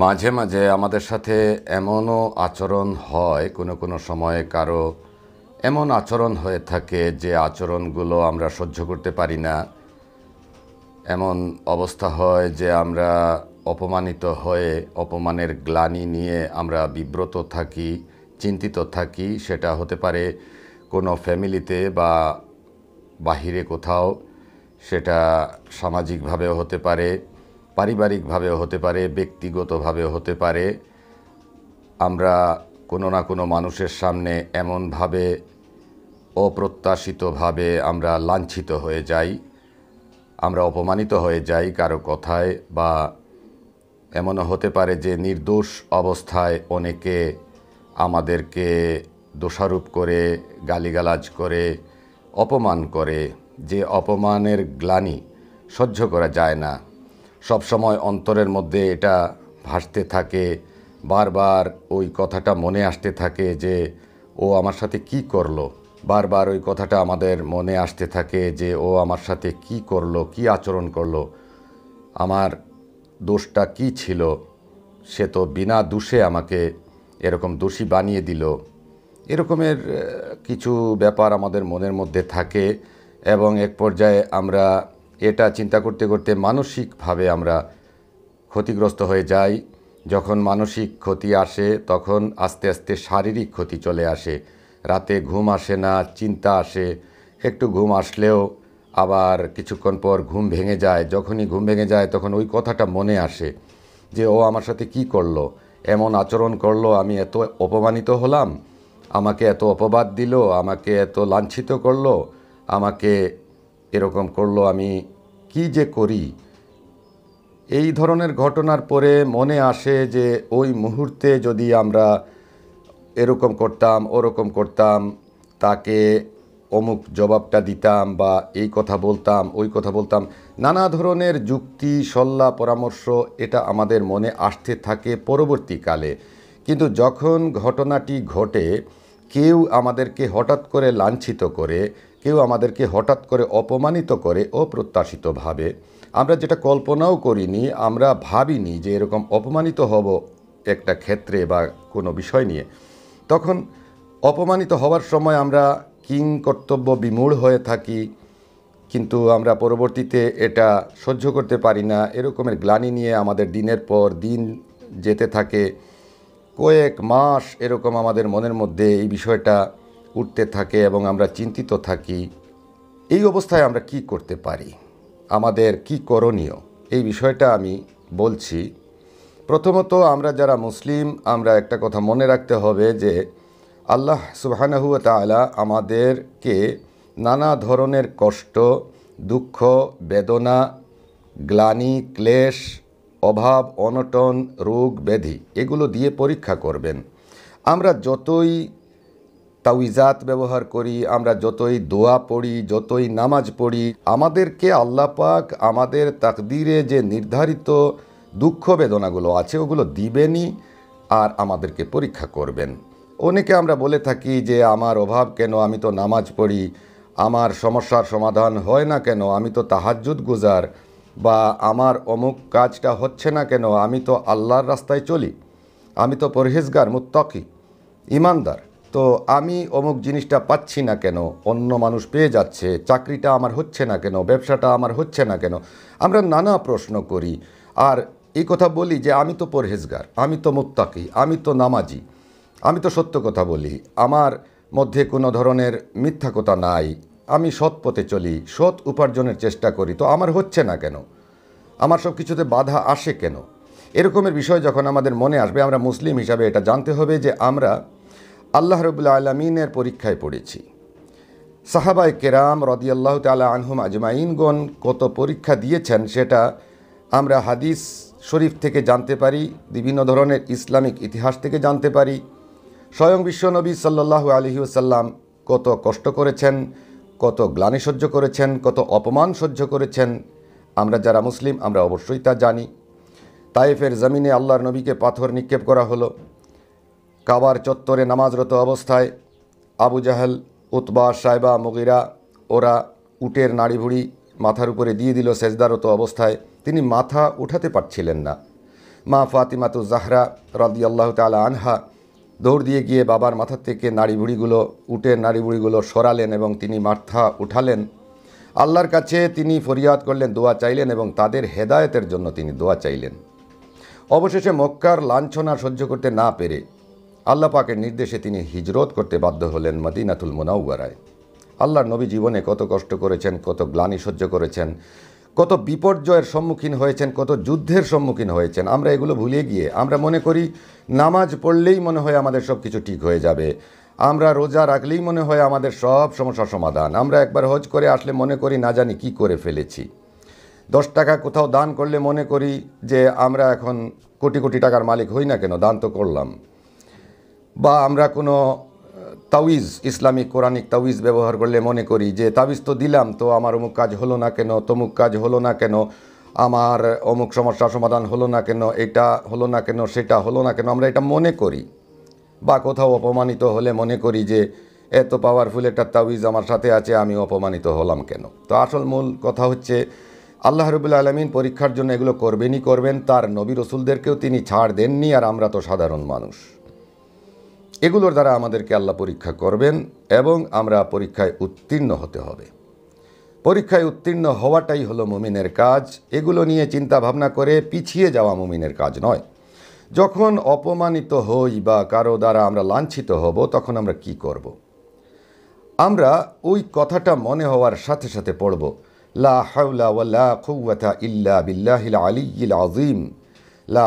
মাঝে মাঝে আমাদের সাথে এমনও আচরণ হয় কোনো কোনো সময়ে কারো এমন আচরণ হয়ে থাকে যে আচরণগুলো আমরা সহ্য করতে পারি না এমন অবস্থা হয় যে আমরা অপমানিত হয়ে অপমানের গ্লানি নিয়ে আমরা বিব্রত থাকি চিন্তিত থাকি সেটা হতে পারে কোনো ফ্যামিলিতে বা বাহিরে কোথাও সেটা সামাজিকভাবেও হতে পারে পারিবারিকভাবে হতে পারে ব্যক্তিগতভাবে হতে পারে আমরা কোনো না কোনো মানুষের সামনে এমনভাবে অপ্রত্যাশিতভাবে আমরা লাঞ্ছিত হয়ে যাই আমরা অপমানিত হয়ে যাই কারো কথায় বা এমনও হতে পারে যে নির্দোষ অবস্থায় অনেকে আমাদেরকে দোষারোপ করে গালিগালাজ করে অপমান করে যে অপমানের গ্লানি সহ্য করা যায় না সবসময় অন্তরের মধ্যে এটা ভাসতে থাকে বারবার ওই কথাটা মনে আসতে থাকে যে ও আমার সাথে কি করলো বারবার ওই কথাটা আমাদের মনে আসতে থাকে যে ও আমার সাথে কি করলো কি আচরণ করলো আমার দোষটা কি ছিল সে তো বিনা দোষে আমাকে এরকম দোষী বানিয়ে দিল এরকমের কিছু ব্যাপার আমাদের মনের মধ্যে থাকে এবং এক পর্যায়ে আমরা এটা চিন্তা করতে করতে মানসিকভাবে আমরা ক্ষতিগ্রস্ত হয়ে যাই যখন মানসিক ক্ষতি আসে তখন আস্তে আস্তে শারীরিক ক্ষতি চলে আসে রাতে ঘুম আসে না চিন্তা আসে একটু ঘুম আসলেও আবার কিছুক্ষণ পর ঘুম ভেঙে যায় যখনই ঘুম ভেঙে যায় তখন ওই কথাটা মনে আসে যে ও আমার সাথে কি করলো এমন আচরণ করলো আমি এত অপমানিত হলাম আমাকে এত অপবাদ দিল আমাকে এত লাঞ্ছিত করলো আমাকে এরকম করলো আমি কি যে করি এই ধরনের ঘটনার পরে মনে আসে যে ওই মুহূর্তে যদি আমরা এরকম করতাম ওরকম করতাম তাকে অমুক জবাবটা দিতাম বা এই কথা বলতাম ওই কথা বলতাম নানা ধরনের যুক্তি সল্লা পরামর্শ এটা আমাদের মনে আসতে থাকে পরবর্তীকালে কিন্তু যখন ঘটনাটি ঘটে কেউ আমাদেরকে হঠাৎ করে লাঞ্ছিত করে কেউ আমাদেরকে হঠাৎ করে অপমানিত করে অপ্রত্যাশিতভাবে আমরা যেটা কল্পনাও করিনি আমরা ভাবিনি যে এরকম অপমানিত হব একটা ক্ষেত্রে বা কোনো বিষয় নিয়ে তখন অপমানিত হওয়ার সময় আমরা কিং কর্তব্য বিমূঢ় হয়ে থাকি কিন্তু আমরা পরবর্তীতে এটা সহ্য করতে পারি না এরকমের গ্লানি নিয়ে আমাদের দিনের পর দিন যেতে থাকে কয়েক মাস এরকম আমাদের মনের মধ্যে এই বিষয়টা উঠতে থাকে এবং আমরা চিন্তিত থাকি এই অবস্থায় আমরা কি করতে পারি আমাদের কি করণীয় এই বিষয়টা আমি বলছি প্রথমত আমরা যারা মুসলিম আমরা একটা কথা মনে রাখতে হবে যে আল্লাহ সুবাহানাহু তালা আমাদেরকে নানা ধরনের কষ্ট দুঃখ বেদনা গ্লানি ক্লেশ অভাব অনটন রোগ ব্যাধি এগুলো দিয়ে পরীক্ষা করবেন আমরা যতই তাওয়িজাত ব্যবহার করি আমরা যতই দোয়া পড়ি যতই নামাজ পড়ি আমাদেরকে আল্লাপাক আমাদের তাকদিরে যে নির্ধারিত দুঃখ বেদনাগুলো আছে ওগুলো দিবেনই আর আমাদেরকে পরীক্ষা করবেন অনেকে আমরা বলে থাকি যে আমার অভাব কেন আমি তো নামাজ পড়ি আমার সমস্যার সমাধান হয় না কেন আমি তো তাহাজুদ গুজার বা আমার অমুক কাজটা হচ্ছে না কেন আমি তো আল্লাহর রাস্তায় চলি আমি তো পরহেজগার মুত্তাকি ইমানদার তো আমি অমুক জিনিসটা পাচ্ছি না কেন অন্য মানুষ পেয়ে যাচ্ছে চাকরিটা আমার হচ্ছে না কেন ব্যবসাটা আমার হচ্ছে না কেন আমরা নানা প্রশ্ন করি আর এই কথা বলি যে আমি তো পরহেজগার আমি তো মোত্তাকি আমি তো নামাজি আমি তো সত্য কথা বলি আমার মধ্যে কোনো ধরনের মিথ্যা কথা নাই আমি সৎ পথে চলি সৎ উপার্জনের চেষ্টা করি তো আমার হচ্ছে না কেন আমার সব কিছুতে বাধা আসে কেন এরকমের বিষয় যখন আমাদের মনে আসবে আমরা মুসলিম হিসাবে এটা জানতে হবে যে আমরা আল্লাহ রবুল্লা আলমিনের পরীক্ষায় পড়েছি সাহাবায় কেরাম রদিয়াল্লাহ তালা আনহুম আজমাইনগণ কত পরীক্ষা দিয়েছেন সেটা আমরা হাদিস শরীফ থেকে জানতে পারি বিভিন্ন ধরনের ইসলামিক ইতিহাস থেকে জানতে পারি স্বয়ং বিশ্বনবী সাল্লাহ আলহিউসাল্লাম কত কষ্ট করেছেন কত গ্লানি সহ্য করেছেন কত অপমান সহ্য করেছেন আমরা যারা মুসলিম আমরা অবশ্যই তা জানি তাইফের জমিনে আল্লাহর নবীকে পাথর নিক্ষেপ করা হলো কাবার চত্বরে নামাজরত অবস্থায় আবু জাহেল উতবা সাইবা মগিরা ওরা উটের নাড়িভুড়ি মাথার উপরে দিয়ে দিল সেজদারত অবস্থায় তিনি মাথা উঠাতে পারছিলেন না মা ফাতিমাতু জাহরা রদিয়াল্লাহ তাল আনহা দৌড় দিয়ে গিয়ে বাবার মাথার থেকে নাড়িভুড়িগুলো উটের নাড়িভুড়িগুলো সরালেন এবং তিনি মাথা উঠালেন আল্লাহর কাছে তিনি ফরিয়াদ করলেন দোয়া চাইলেন এবং তাদের হেদায়তের জন্য তিনি দোয়া চাইলেন অবশেষে মক্কার লাঞ্ছনা সহ্য করতে না পেরে আল্লাহ পাকের নির্দেশে তিনি হিজরত করতে বাধ্য হলেন মদিনাতুল মোনাউয়ারায় আল্লাহর নবী জীবনে কত কষ্ট করেছেন কত গ্লানি সহ্য করেছেন কত বিপর্যয়ের সম্মুখীন হয়েছেন কত যুদ্ধের সম্মুখীন হয়েছেন আমরা এগুলো ভুলে গিয়ে আমরা মনে করি নামাজ পড়লেই মনে হয় আমাদের সব কিছু ঠিক হয়ে যাবে আমরা রোজা রাখলেই মনে হয় আমাদের সব সমস্যার সমাধান আমরা একবার হজ করে আসলে মনে করি না জানি কি করে ফেলেছি দশ টাকা কোথাও দান করলে মনে করি যে আমরা এখন কোটি কোটি টাকার মালিক হই না কেন দান তো করলাম বা আমরা কোনো তাউইজ ইসলামিক কোরআনিক তাউইজ ব্যবহার করলে মনে করি যে তাবিজ তো দিলাম তো আমার অমুক কাজ হলো না কেন তমুক কাজ হলো না কেন আমার অমুক সমস্যা সমাধান হলো না কেন এটা হলো না কেন সেটা হলো না কেন আমরা এটা মনে করি বা কোথাও অপমানিত হলে মনে করি যে এত পাওয়ারফুল একটা তাবিজ আমার সাথে আছে আমি অপমানিত হলাম কেন তো আসল মূল কথা হচ্ছে আল্লাহ রবুল্লা আলমিন পরীক্ষার জন্য এগুলো করবেনই করবেন তার নবী রসুলদেরকেও তিনি ছাড় দেননি আর আমরা তো সাধারণ মানুষ এগুলোর দ্বারা আমাদেরকে আল্লাহ পরীক্ষা করবেন এবং আমরা পরীক্ষায় উত্তীর্ণ হতে হবে পরীক্ষায় উত্তীর্ণ হওয়াটাই হলো মুমিনের কাজ এগুলো নিয়ে চিন্তা ভাবনা করে পিছিয়ে যাওয়া মুমিনের কাজ নয় যখন অপমানিত হই বা কারো দ্বারা আমরা লাঞ্ছিত হব তখন আমরা কি করব। আমরা ওই কথাটা মনে হওয়ার সাথে সাথে পড়ব লা হাউলা ওয়ালা খুয়াথা ইল্লা বিল্লাহিল আলিল আজিম লা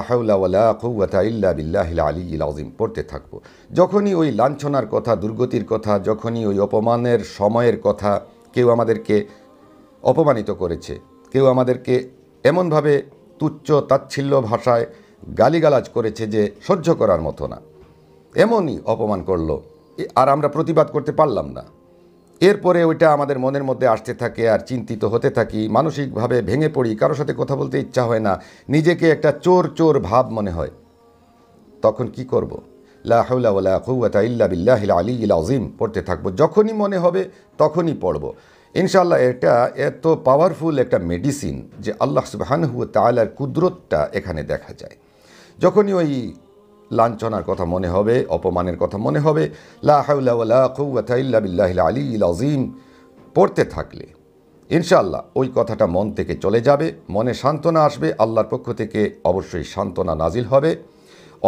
আজিম পড়তে থাকব যখনই ওই লাঞ্ছনার কথা দুর্গতির কথা যখনই ওই অপমানের সময়ের কথা কেউ আমাদেরকে অপমানিত করেছে কেউ আমাদেরকে এমনভাবে তুচ্ছ তাচ্ছিল্য ভাষায় গালিগালাজ করেছে যে সহ্য করার মতো না এমনই অপমান করলো আর আমরা প্রতিবাদ করতে পারলাম না এরপরে ওইটা আমাদের মনের মধ্যে আসতে থাকে আর চিন্তিত হতে থাকি মানসিকভাবে ভেঙে পড়ি কারোর সাথে কথা বলতে ইচ্ছা হয় না নিজেকে একটা চোর চোর ভাব মনে হয় তখন কি করব। লাহাউলা আজিম পড়তে থাকবো যখনই মনে হবে তখনই পড়ব ইনশাল্লাহ এটা এত পাওয়ারফুল একটা মেডিসিন যে আল্লাহ সুবাহানহু তালার কুদরতটা এখানে দেখা যায় যখনই ওই লাঞ্ছনার কথা মনে হবে অপমানের কথা মনে হবে আলী আজিম পড়তে থাকলে ইনশাআল্লাহ ওই কথাটা মন থেকে চলে যাবে মনে সান্ত্বনা আসবে আল্লাহর পক্ষ থেকে অবশ্যই সান্ত্বনা নাজিল হবে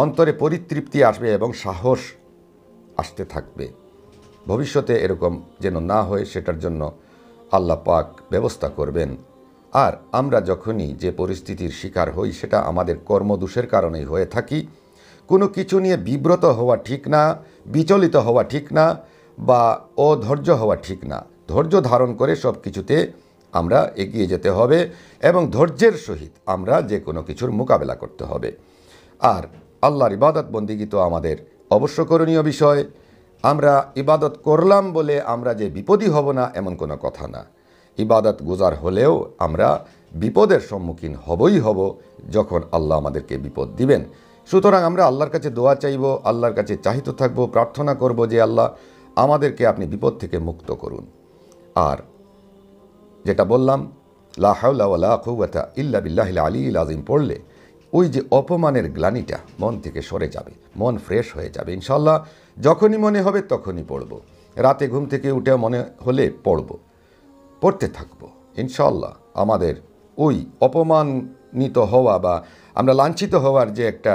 অন্তরে পরিতৃপ্তি আসবে এবং সাহস আসতে থাকবে ভবিষ্যতে এরকম যেন না হয় সেটার জন্য আল্লাহ পাক ব্যবস্থা করবেন আর আমরা যখনই যে পরিস্থিতির শিকার হই সেটা আমাদের কর্মদোষের কারণেই হয়ে থাকি কোনো কিছু নিয়ে বিব্রত হওয়া ঠিক না বিচলিত হওয়া ঠিক না বা অধৈর্য হওয়া ঠিক না ধৈর্য ধারণ করে সব কিছুতে আমরা এগিয়ে যেতে হবে এবং ধৈর্যের সহিত আমরা যে কোনো কিছুর মোকাবেলা করতে হবে আর আল্লাহর ইবাদত বন্দিগি তো আমাদের অবশ্য করণীয় বিষয় আমরা ইবাদত করলাম বলে আমরা যে বিপদী হব না এমন কোনো কথা না ইবাদত গুজার হলেও আমরা বিপদের সম্মুখীন হবই হব যখন আল্লাহ আমাদেরকে বিপদ দিবেন সুতরাং আমরা আল্লাহর কাছে দোয়া চাইব আল্লাহর কাছে চাহিত থাকব প্রার্থনা করব যে আল্লাহ আমাদেরকে আপনি বিপদ থেকে মুক্ত করুন আর যেটা বললাম লাহাউলা ইল্লা বিল্লাহ আলী আজিম পড়লে ওই যে অপমানের গ্লানিটা মন থেকে সরে যাবে মন ফ্রেশ হয়ে যাবে ইনশাল্লাহ যখনই মনে হবে তখনই পড়ব রাতে ঘুম থেকে উঠে মনে হলে পড়ব পড়তে থাকব ইনশাল্লাহ আমাদের ওই অপমান নিত হওয়া বা আমরা লাঞ্ছিত হওয়ার যে একটা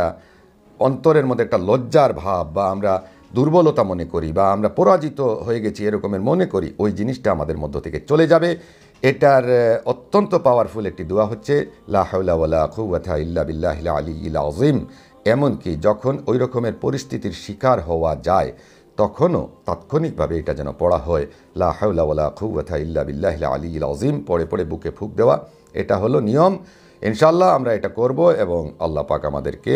অন্তরের মধ্যে একটা লজ্জার ভাব বা আমরা দুর্বলতা মনে করি বা আমরা পরাজিত হয়ে গেছি এরকমের মনে করি ওই জিনিসটা আমাদের মধ্য থেকে চলে যাবে এটার অত্যন্ত পাওয়ারফুল একটি দোয়া হচ্ছে লাহাউলা খুয়াথা ইল্লা বিল্লাহ আলী আজিম এমনকি যখন ওই রকমের পরিস্থিতির শিকার হওয়া যায় তখনও তাৎক্ষণিকভাবে এটা যেন পড়া হয় লা খুব ওয়ালা ইল্লা বিল্লাহ আলী আজিম পড়ে পড়ে বুকে ফুক দেওয়া এটা হলো নিয়ম ইনশাল্লাহ আমরা এটা করব এবং আল্লাহ পাক আমাদেরকে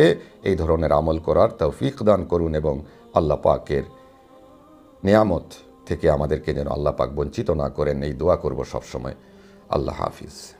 এই ধরনের আমল করার তৌফিক দান করুন এবং আল্লাহ পাকের নিয়ামত থেকে আমাদেরকে যেন আল্লাহ পাক বঞ্চিত না করেন এই দোয়া করব সবসময় আল্লাহ হাফিজ